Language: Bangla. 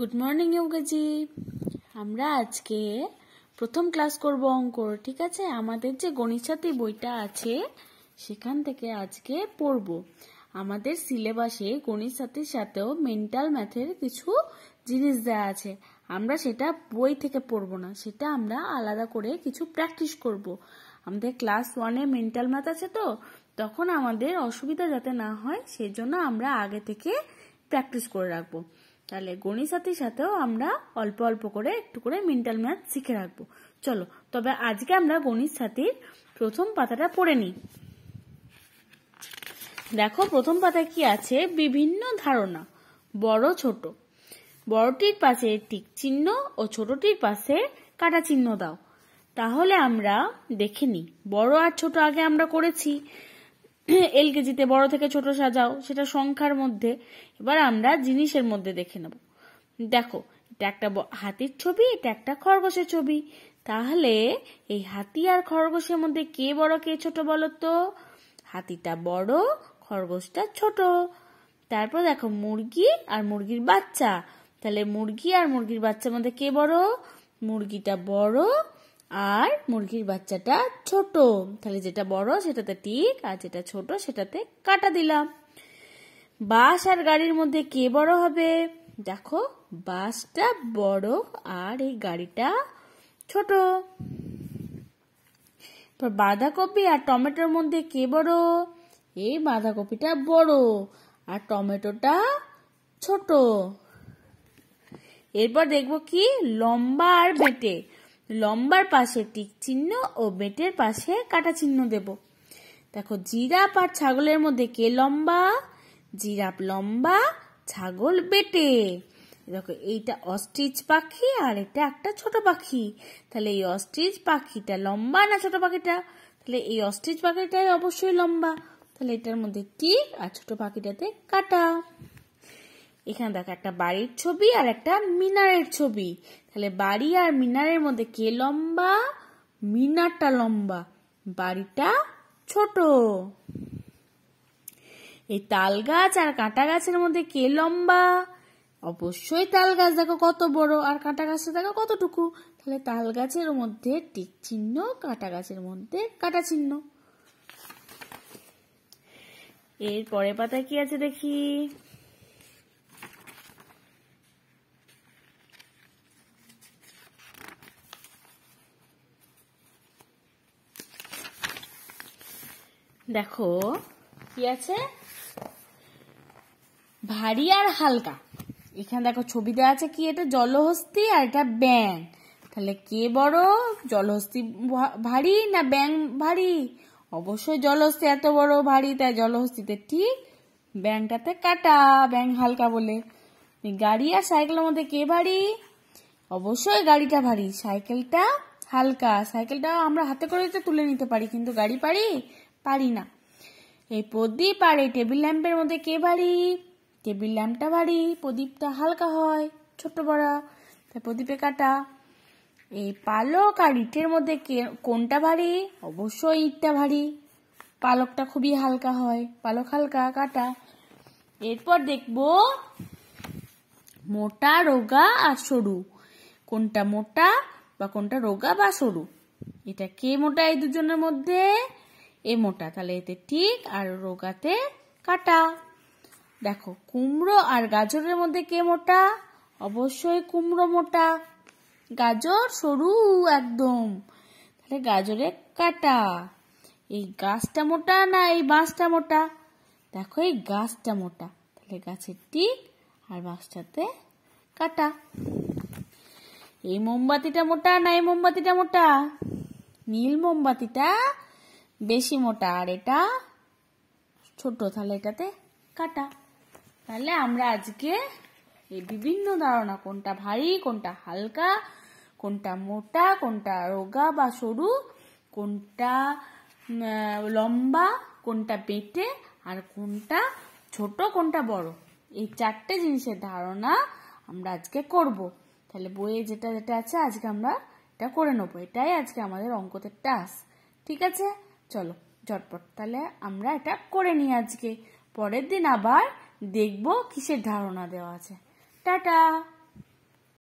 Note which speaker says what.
Speaker 1: গুড মর্নিং ইয়োগাজি আমরা আজকে প্রথম ক্লাস করব অঙ্কর ঠিক আছে আমাদের যে গণিত সাথী বইটা আছে সেখান থেকে আজকে পড়ব আমাদের সিলেবাসে গণিত সাথীর সাথেও মেন্টাল ম্যাথের কিছু জিনিস দেওয়া আছে আমরা সেটা বই থেকে পড়ব না সেটা আমরা আলাদা করে কিছু প্র্যাকটিস করব আমাদের ক্লাস ওয়ানে মেন্টাল ম্যাথ আছে তো তখন আমাদের অসুবিধা যাতে না হয় সেজন্য আমরা আগে থেকে প্র্যাকটিস করে রাখবো তাহলে গণিত সাথীর সাথেও আমরা অল্প অল্প করে একটু করে মেন্টাল ম্যাথ শিখে রাখবো চলো তবে আজকে আমরা গণিত সাথীর প্রথম পাতাটা পড়ে নিই দেখো প্রথম পাতা কি আছে বিভিন্ন ধারণা বড় ছোট বড়টির পাশে টিক চিহ্ন ও ছোটটির পাশে কাটা চিহ্ন দাও তাহলে আমরা দেখে নিই বড় আর ছোট আগে আমরা করেছি এলকেজিতে বড় থেকে ছোট সাজাও সেটা সংখ্যার মধ্যে এবার আমরা জিনিসের মধ্যে দেখে নেব দেখো এটা একটা হাতির ছবি এটা একটা খরগোশের ছবি তাহলে এই হাতি আর খরগোশের মধ্যে কে বড় কে ছোট বলো তো হাতিটা বড় খরগোশটা ছোট তারপর দেখো মুরগি আর মুরগির বাচ্চা তাহলে মুরগি আর মুরগির বাচ্চার মধ্যে কে বড় মুরগিটা বড় আর মুরগির বাচ্চাটা ছোট তাহলে যেটা বড় সেটাতে টিক আর যেটা ছোট সেটাতে কাটা দিলাম বাস আর গাড়ির মধ্যে কে বড় হবে দেখো বাসটা বড় আর এই গাড়িটা ছোট বাঁধাকপি আর টমেটোর মধ্যে কে বড় এই বাঁধাকপিটা বড় আর টমেটোটা ছোট এরপর দেখব কি লম্বা আর বেটে লম্বার পাশে টিক চিহ্ন ও বেটের পাশে কাটা চিহ্ন দেব দেখো জিরাপ আর ছাগলের মধ্যে কে লম্বা জিরাপ লম্বা ছাগল বেটে দেখো এইটা অস্ট্রিচ পাখি আর এটা একটা ছোট পাখি তাহলে এই অস্ট্রিচ পাখিটা লম্বা না ছোট পাখিটা তাহলে এই অস্ট্রিচ পাখিটাই অবশ্যই লম্বা তাহলে এটার মধ্যে টিক আর ছোট পাখিটাতে কাটা এখানে দেখো একটা বাড়ির ছবি আর একটা মিনারের ছবি তাহলে বাড়ি আর মিনারের মধ্যে কে লম্বা মিনারটা লম্বা বাড়িটা ছোট এই তাল গাছ আর কাঁটা গাছের মধ্যে কে লম্বা অবশ্যই তাল গাছ দেখো কত বড় আর কাঁটা গাছটা দেখো কতটুকু তাহলে তাল গাছের মধ্যে টিক চিহ্ন কাঁটা গাছের মধ্যে কাঁটা চিহ্ন এর পরের পাতা কি আছে দেখি দেখো কি আছে ভারী আর হালকা এখানে দেখো ছবি দেওয়া আছে কি এটা জলহস্তি আর এটা ব্যাং তাহলে কে বড় জলহস্তি ভারী না ব্যাং ভারী অবশ্যই জলহস্তি এত বড় ভারী তাই জলহস্তিতে ঠিক ব্যাংটাতে কাটা ব্যাং হালকা বলে গাড়ি আর সাইকেলের মধ্যে কে ভারী অবশ্যই গাড়িটা ভারী সাইকেলটা হালকা সাইকেলটা আমরা হাতে করে তো তুলে নিতে পারি কিন্তু গাড়ি পারি পারি না এই প্রদীপ আর এই টেবিল ল্যাম্পের মধ্যে কে বাড়ি টেবিল ল্যাম্পটা ভারী প্রদীপটা হালকা হয় ছোট বড় তাই প্রদীপে কাটা এই পালক আর ইটের মধ্যে কে কোনটা ভারী অবশ্যই ইটটা ভারী পালকটা খুবই হালকা হয় পালক হালকা কাটা এরপর দেখব মোটা রোগা আর সরু কোনটা মোটা বা কোনটা রোগা বা সরু এটা কে মোটা এই দুজনের মধ্যে এ মোটা তাহলে এতে ঠিক আর রোগাতে কাটা দেখো কুমড়ো আর গাজরের মধ্যে কে মোটা অবশ্যই কুমড়ো মোটা গাজর সরু একদম তাহলে গাজরে কাটা এই গাছটা মোটা না এই বাঁশটা মোটা দেখো এই গাছটা মোটা তাহলে গাছের টিক আর বাঁশটাতে কাটা এই মোমবাতিটা মোটা না এই মোমবাতিটা মোটা নীল মোমবাতিটা বেশি মোটা আর এটা ছোট তাহলে এটাতে কাটা তাহলে আমরা আজকে এই বিভিন্ন ধারণা কোনটা ভারী কোনটা হালকা কোনটা মোটা কোনটা রোগা বা সরু কোনটা লম্বা কোনটা পেটে আর কোনটা ছোট কোনটা বড় এই চারটে জিনিসের ধারণা আমরা আজকে করব তাহলে বইয়ে যেটা যেটা আছে আজকে আমরা এটা করে নেবো এটাই আজকে আমাদের অঙ্কতের টাস ঠিক আছে চলো ঝটপট তাহলে আমরা এটা করে নিই আজকে পরের দিন আবার দেখব কিসের ধারণা দেওয়া আছে টাটা